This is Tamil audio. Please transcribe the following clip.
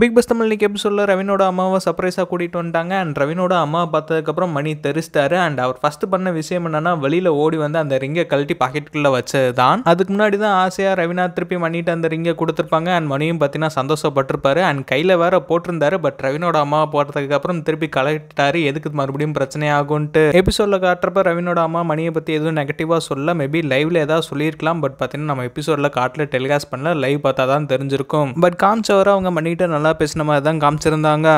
பிக் பஸ் தமிழ் இன்னைக்கு எபிசோடில் ரவினோட அம்மாவை சர்ப்ரைஸாக கூட்டிகிட்டு வந்துட்டாங்க அண்ட் ரவினோட அம்மா பார்த்ததுக்கப்புறம் மணி தெரிஸ்தார் அண்ட் அவர் ஃபஸ்ட்டு பண்ண விஷயம் என்னன்னா வெளியில் ஓடி வந்து அந்த ரிங்கை கழட்டி பாக்கெட்டுக்குள்ளே வச்சது தான் அதுக்கு முன்னாடி தான் ஆசையாக ரவினா திருப்பி மணிட்டு அந்த ரிங்கை கொடுத்துருப்பாங்க அண்ட் மணியும் பார்த்தீங்கன்னா சந்தோஷப்பட்டிருப்பாரு அண்ட் கையில் வேற போட்டிருந்தார் பட் ரவினோட அம்மாவை போட்டதுக்கப்புறம் திருப்பி கலெக்டார் எதுக்கு மறுபடியும் பிரச்சனை ஆகும்ட்டு எபிசோடில் காட்டுறப்ப ரவினோட அம்மா மணியை பற்றி எதுவும் நெகட்டிவாக சொல்ல மேபி லைவ்ல ஏதாவது சொல்லியிருக்கலாம் பட் பார்த்தீங்கன்னா நம்ம எபிசோடில் காட்டில் டெலிகாஸ்ட் பண்ணல லைவ் பார்த்தா தான் தெரிஞ்சிருக்கும் பட் காமிச்சவரை அவங்க மணிகிட்ட நல்லா நல்லா பேசின மாதிரி தான் காமிச்சிருந்தாங்க